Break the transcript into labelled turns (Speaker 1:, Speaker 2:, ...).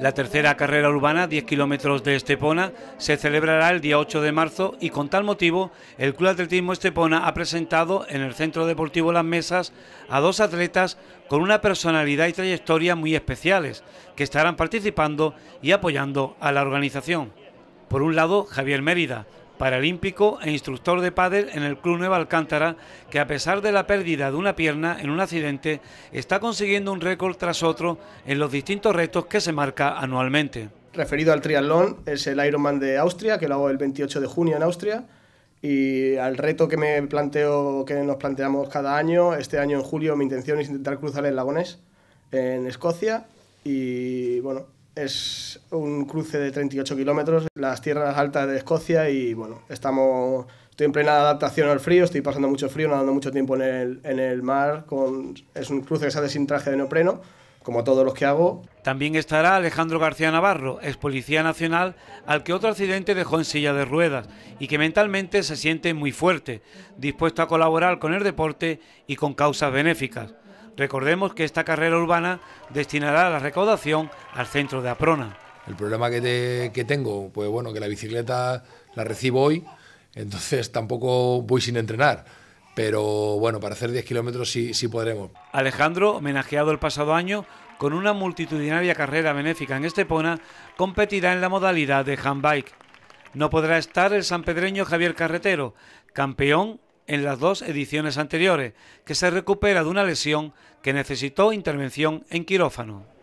Speaker 1: La tercera carrera urbana, 10 kilómetros de Estepona, se celebrará el día 8 de marzo y con tal motivo el Club Atletismo Estepona ha presentado en el Centro Deportivo Las Mesas a dos atletas con una personalidad y trayectoria muy especiales que estarán participando y apoyando a la organización. Por un lado, Javier Mérida, paralímpico e instructor de pádel en el Club Nueva Alcántara, que a pesar de la pérdida de una pierna en un accidente, está consiguiendo un récord tras otro en los distintos retos que se marca anualmente.
Speaker 2: Referido al triatlón, es el Ironman de Austria, que lo hago el 28 de junio en Austria, y al reto que me planteo, que nos planteamos cada año, este año en julio mi intención es intentar cruzar el Lagones en Escocia, y bueno, es un cruce de 38 kilómetros, las tierras altas de Escocia y bueno, estamos, estoy en plena adaptación al frío, estoy pasando mucho frío, nadando mucho tiempo en el, mar, es un cruce que se hace sin traje de neopreno, como todos los que hago.
Speaker 1: También estará Alejandro García Navarro, ex policía nacional, al que otro accidente dejó en silla de ruedas y que mentalmente se siente muy fuerte, dispuesto a colaborar con el deporte y con causas benéficas. Recordemos que esta carrera urbana destinará la recaudación al centro de Aprona. El problema que, tengo, pues bueno, que la bicicleta la recibo hoy, entonces tampoco voy sin entrenar pero bueno, para hacer 10 kilómetros sí, sí podremos. Alejandro, homenajeado el pasado año con una multitudinaria carrera benéfica en Estepona, competirá en la modalidad de handbike. No podrá estar el sanpedreño Javier Carretero, campeón en las dos ediciones anteriores, que se recupera de una lesión que necesitó intervención en quirófano.